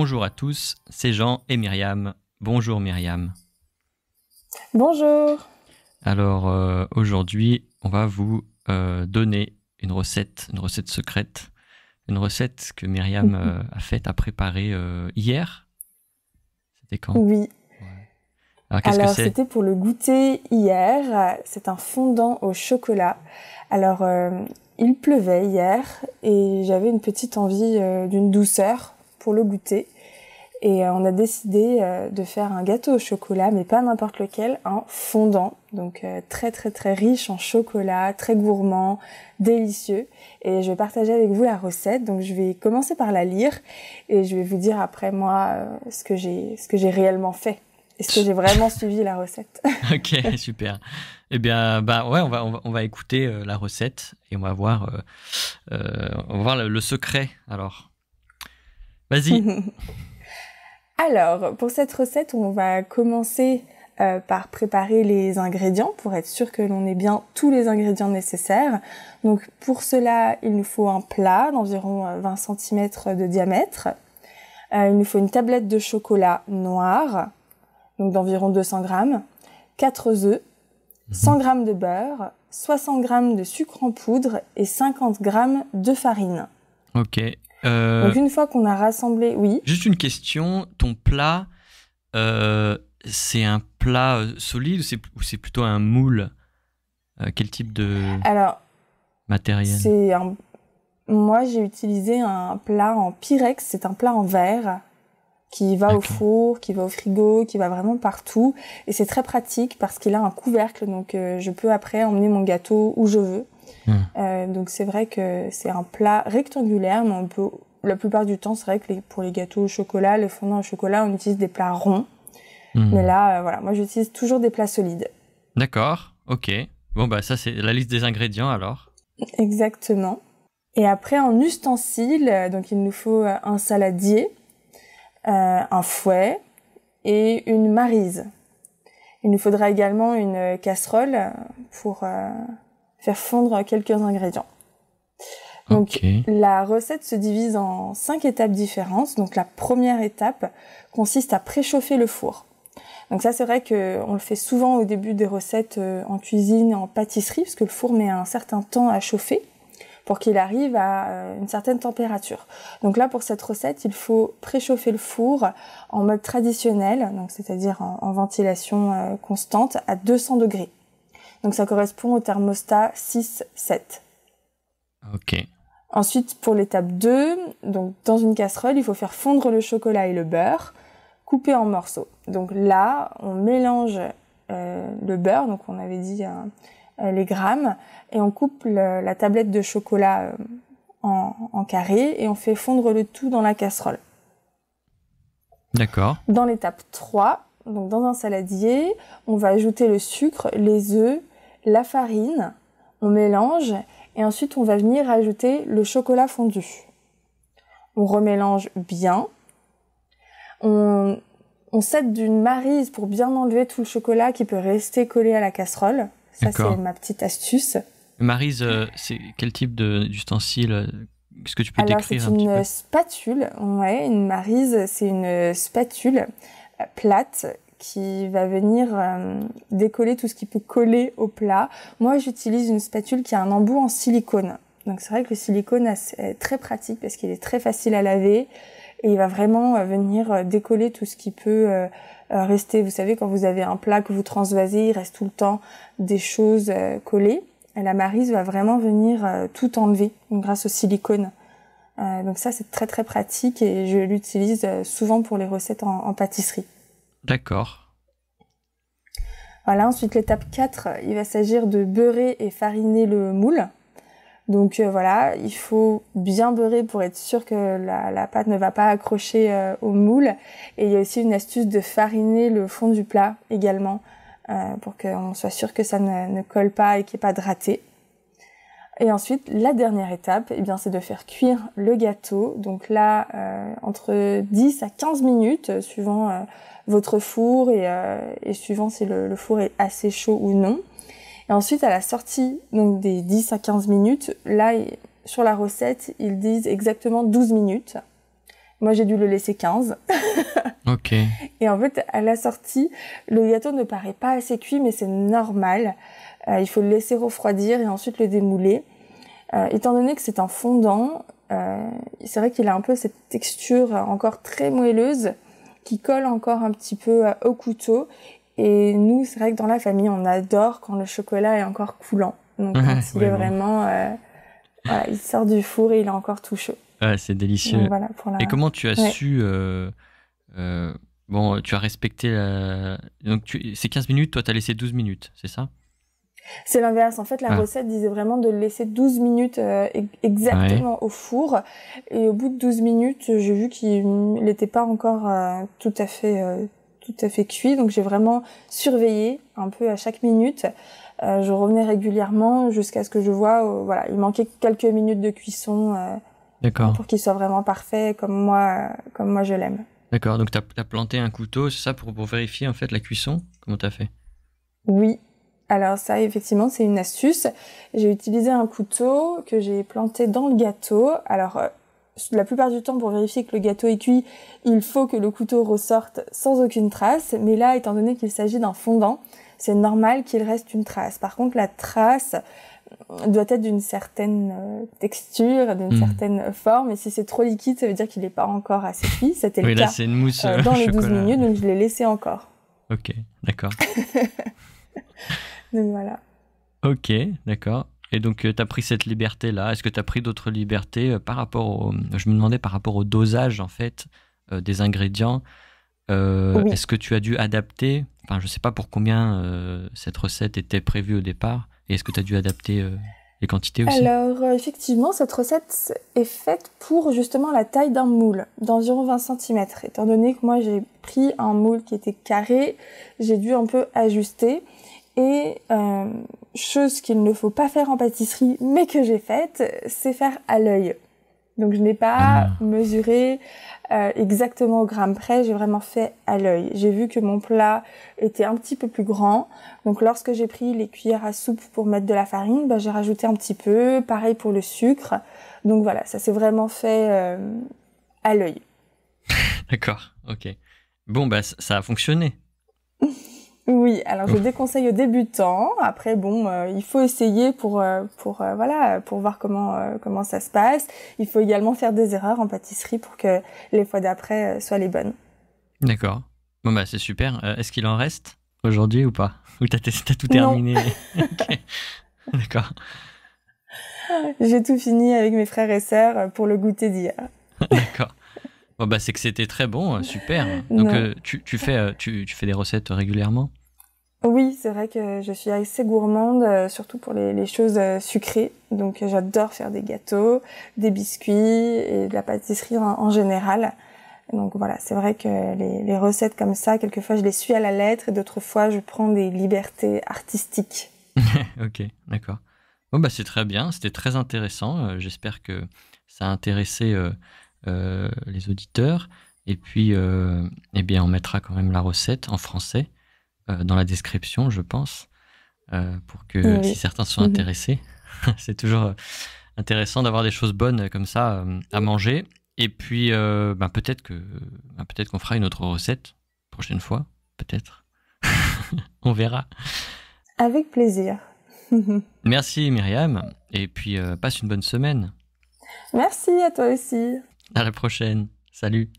Bonjour à tous, c'est Jean et Myriam. Bonjour Myriam. Bonjour. Alors euh, aujourd'hui, on va vous euh, donner une recette, une recette secrète, une recette que Myriam mhm. euh, a faite, a préparée hier. C'était quand Oui. Alors, Alors c'était pour le goûter hier. C'est un fondant au chocolat. Alors, il pleuvait hier et j'avais une petite envie d'une douceur le goûter. Et euh, on a décidé euh, de faire un gâteau au chocolat, mais pas n'importe lequel, un fondant. Donc euh, très très très riche en chocolat, très gourmand, délicieux. Et je vais partager avec vous la recette. Donc je vais commencer par la lire et je vais vous dire après moi ce que j'ai ce que j'ai réellement fait. Est-ce que j'ai vraiment suivi la recette Ok, super. Eh bien, bah ouais, on va, on va, écouter la recette et on va voir, voir le secret alors Vas-y. Alors, pour cette recette, on va commencer euh, par préparer les ingrédients pour être sûr que l'on ait bien tous les ingrédients nécessaires. Donc pour cela, il nous faut un plat d'environ 20 euh, cm de diamètre. Euh, il nous faut une tablette de chocolat noir, donc d'environ 200 g. 4 œufs, 100 mhm. g de beurre, 60 g de sucre en poudre et 50 g de farine. Ok, euh, donc une fois qu'on a rassemblé, oui. Juste une question, ton plat, euh, c'est un plat euh, solide ou c'est plutôt un moule Quel type de Alors, matériel C'est un... Moi, j'ai utilisé un plat en pyrex, c'est un plat en verre qui va au four, qui va au frigo, qui va vraiment partout. Et c'est très pratique parce qu'il a un couvercle, donc je peux après emmener mon gâteau où je veux. Hmm. Euh, donc c'est vrai que c'est un plat rectangulaire, mais on peut, la plupart du temps, c'est vrai que pour les gâteaux au chocolat, le fondant au chocolat, on utilise des plats ronds. Hmm. Mais là, euh, voilà, moi j'utilise toujours des plats solides. D'accord, ok. Bon, bah ça c'est la liste des ingrédients alors. Exactement. Et après, en ustensile, euh, donc il nous faut un saladier, un fouet et une marise. Il nous faudra également une casserole pour, faire fondre quelques ingrédients. Donc la recette se divise en cinq étapes différentes. Donc la première étape consiste à préchauffer le four. Donc ça c'est vrai que on le fait souvent au début des recettes euh, en cuisine, en pâtisserie, parce que le four met un certain temps à chauffer pour qu'il arrive à euh, une certaine température. Donc là, pour cette recette, il faut préchauffer le four en mode traditionnel, donc c'est-à-dire en, ventilation euh, constante à 200 degrés. Donc ça correspond au thermostat 6-7. Ok. Ensuite, pour l'étape 2, donc dans une casserole, il faut faire fondre le chocolat et le beurre, coupé en morceaux. Donc là, on mélange euh, le beurre, donc on avait dit euh, euh, les grammes, et on coupe la tablette de chocolat en, en carré et on fait fondre le tout dans la casserole. D'accord. Dans l'étape 3, donc dans un saladier, on va ajouter le sucre, les œufs, la farine, on mélange et ensuite on va venir ajouter le chocolat fondu. On remélange bien. On, s'aide d'une marise pour bien enlever tout le chocolat qui peut rester collé à la casserole. Ça, c'est ma petite astuce. Marise, euh, c'est quel type d'ustensile euh, Est-ce que tu peux décrire un petit peu C'est une spatule, ouais, une marise, c'est une spatule euh, plate qui va venir euh, décoller tout ce qui peut coller au plat. Moi, j'utilise une spatule qui a un embout en silicone. Donc c'est vrai que le silicone est très pratique parce qu'il est très facile à laver et il va vraiment euh, venir euh, décoller tout ce qui peut rester. Vous savez, quand vous avez un plat que vous transvasez, il reste tout le temps des choses collées. la marise va vraiment venir tout enlever grâce au silicone. donc ça, c'est très très pratique et je l'utilise souvent pour les recettes en pâtisserie. D'accord. Voilà, ensuite l'étape 4, il va s'agir de beurrer et fariner le moule. Donc euh, voilà, il faut bien beurrer pour être sûr que la, pâte ne va pas accrocher euh, au moule. Et il y a aussi une astuce de fariner le fond du plat également, euh, pour qu'on soit sûr que ça ne, colle pas et qu'il n'y pas de raté. Et ensuite, la dernière étape, eh bien, c'est de faire cuire le gâteau. Donc là, euh, entre 10 à 15 minutes, euh, suivant euh, votre four et, suivant si le, le, four est assez chaud ou non. Et ensuite, à la sortie donc des 10 à 15 minutes, là, sur la recette, ils disent exactement 12 minutes. Moi, j'ai dû le laisser 15. ok. Et en fait, à la sortie, le gâteau ne paraît pas assez cuit, mais c'est normal. Euh, il faut le laisser refroidir et ensuite le démouler. Euh, étant donné que c'est un fondant, euh, c'est vrai qu'il a un peu cette texture encore très moelleuse qui colle encore un petit peu au couteau. Et nous, c'est vrai que dans la famille, on adore quand le chocolat est encore coulant. Donc, quand il est vraiment... Voilà, il sort du four et il est encore tout chaud. Ah, c'est délicieux. Et comment tu as su. Euh, euh, bon, tu as respecté la. Donc, tu... c'est 15 minutes, toi, tu as laissé 12 minutes, c'est ça c'est l'inverse. En fait, la ah. recette disait vraiment de laisser 12 minutes euh, exactement au four. Et au bout de 12 minutes, j'ai vu qu'il n'était pas encore tout à fait tout à fait cuit. Donc j'ai vraiment surveillé un peu à chaque minute. je revenais régulièrement jusqu'à ce que je vois, voilà, il manquait quelques minutes de cuisson. D'accord. Pour qu'il soit vraiment parfait comme moi, comme moi je l'aime. D'accord, donc tu as, planté un couteau, c'est ça, pour, vérifier en fait la cuisson Comment tu as fait Oui, alors ça effectivement c'est une astuce. J'ai utilisé un couteau que j'ai planté dans le gâteau. Alors euh, la plupart du temps pour vérifier que le gâteau est cuit, il faut que le couteau ressorte sans aucune trace, mais là étant donné qu'il s'agit d'un fondant, c'est normal qu'il reste une trace. Par contre la trace, doit être d'une certaine euh, texture, d'une hmm. certaine forme. Et si c'est trop liquide, ça veut dire qu'il n'est pas encore assez cuit. C'était oui, le là, cas une mousse euh, euh, dans les 12 minutes, donc je l'ai laissé encore. Ok, d'accord. donc voilà. Ok, d'accord. Et donc, tu as pris cette liberté-là. Est-ce que tu as pris d'autres libertés par rapport au... Je me demandais par rapport au dosage, en fait, des ingrédients. Est-ce que tu as dû adapter Enfin, je ne sais pas pour combien cette recette était prévue au départ. Et est-ce que tu as dû adapter euh, les quantités aussi Alors, euh, effectivement, cette recette est faite pour justement la taille d'un moule, d'environ 20 cm. Étant donné que moi, j'ai pris un moule qui était carré, j'ai dû un peu ajuster. Et euh, chose qu'il ne faut pas faire en pâtisserie, mais que j'ai faite, c'est faire à l'œil. Donc je n'ai pas ah. mesuré euh, exactement au gramme près, j'ai vraiment fait à l'œil. J'ai vu que mon plat était un petit peu plus grand. Donc lorsque j'ai pris les cuillères à soupe pour mettre de la farine, bah, j'ai rajouté un petit peu, pareil pour le sucre. Donc voilà, ça s'est vraiment fait euh, à l'œil. D'accord, ok. Bon, bah ça a fonctionné. Oui, alors je déconseille aux débutants. Après, bon, euh, il faut essayer pour euh, pour euh, voilà pour voir comment comment ça se passe. Il faut également faire des erreurs en pâtisserie pour que les fois d'après soient les bonnes. D'accord. Bon bah c'est super. Est-ce qu'il en reste aujourd'hui ou pas Ou t'as, tout terminé D'accord. J'ai tout fini avec mes frères et sœurs pour le goûter d'hier. D'accord. Bon bah c'est que c'était très bon, super. Donc tu, fais tu fais des recettes régulièrement oui, c'est vrai que je suis assez gourmande, euh, surtout pour les, choses euh, sucrées. Donc euh, j'adore faire des gâteaux, des biscuits et de la pâtisserie en, général. Donc voilà, c'est vrai que les, recettes comme ça, quelquefois je les suis à la lettre et d'autres fois je prends des libertés artistiques. ok, d'accord. Bon bah c'est très bien, c'était très intéressant. J'espère que ça a intéressé les auditeurs. Et puis, eh bien, on mettra quand même la recette en français euh, dans la description, je pense, euh, pour que si certains sont mhm. intéressés, c'est toujours euh, intéressant d'avoir des choses bonnes comme ça à manger. Et puis, bah, peut-être que bah, peut-être qu'on fera une autre recette prochaine fois, peut-être. On verra. Avec plaisir. Merci Myriam, et puis passe une bonne semaine. Merci à toi aussi. À la prochaine. Salut.